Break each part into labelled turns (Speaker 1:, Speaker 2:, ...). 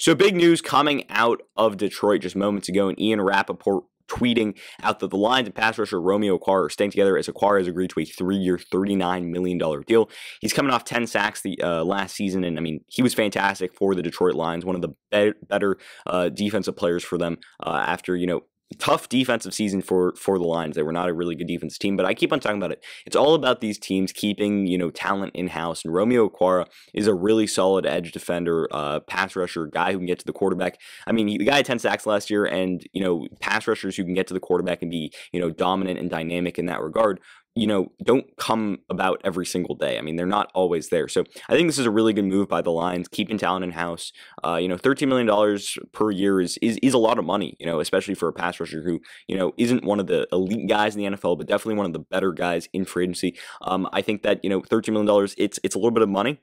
Speaker 1: So, big news coming out of Detroit just moments ago, and Ian Rappaport tweeting out that the Lions and pass rusher Romeo Aquara are staying together as Aquara has agreed to a three-year, $39 million deal. He's coming off 10 sacks the uh, last season, and I mean, he was fantastic for the Detroit Lions, one of the be- better uh, defensive players for them uh, after, you know, tough defensive season for for the Lions. They were not a really good defense team, but I keep on talking about it. It's all about these teams keeping you know talent in house, and Romeo Aquara is a really solid edge defender, uh, pass rusher, guy who can get to the quarterback. I mean, he, the guy had ten sacks last year, and you know pass rushers who can get to the quarterback and be you know dominant and dynamic in that regard you know, don't come about every single day. I mean, they're not always there. So I think this is a really good move by the Lions, keeping talent in house. Uh, you know, $13 million per year is, is, is a lot of money, you know, especially for a pass rusher who, you know, isn't one of the elite guys in the NFL, but definitely one of the better guys in free agency. Um, I think that, you know, $13 million, it's, it's a little bit of money.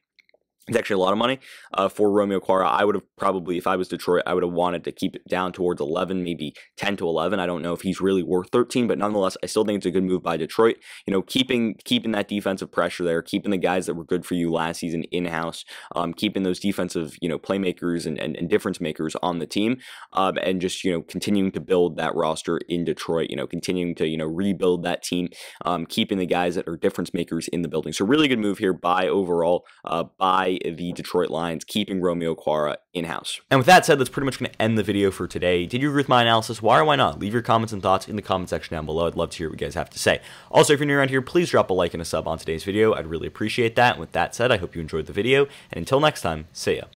Speaker 1: It's actually a lot of money uh, for Romeo Quara. I would have probably, if I was Detroit, I would have wanted to keep it down towards 11, maybe 10 to 11. I don't know if he's really worth 13, but nonetheless, I still think it's a good move by Detroit. You know, keeping keeping that defensive pressure there, keeping the guys that were good for you last season in house, um, keeping those defensive you know playmakers and, and, and difference makers on the team, um, and just you know continuing to build that roster in Detroit. You know, continuing to you know rebuild that team, um, keeping the guys that are difference makers in the building. So really good move here by overall uh, by the Detroit Lions, keeping Romeo Quara in house. And with that said, that's pretty much going to end the video for today. Did you agree with my analysis? Why or why not? Leave your comments and thoughts in the comment section down below. I'd love to hear what you guys have to say. Also, if you're new around here, please drop a like and a sub on today's video. I'd really appreciate that. And with that said, I hope you enjoyed the video. And until next time, see ya.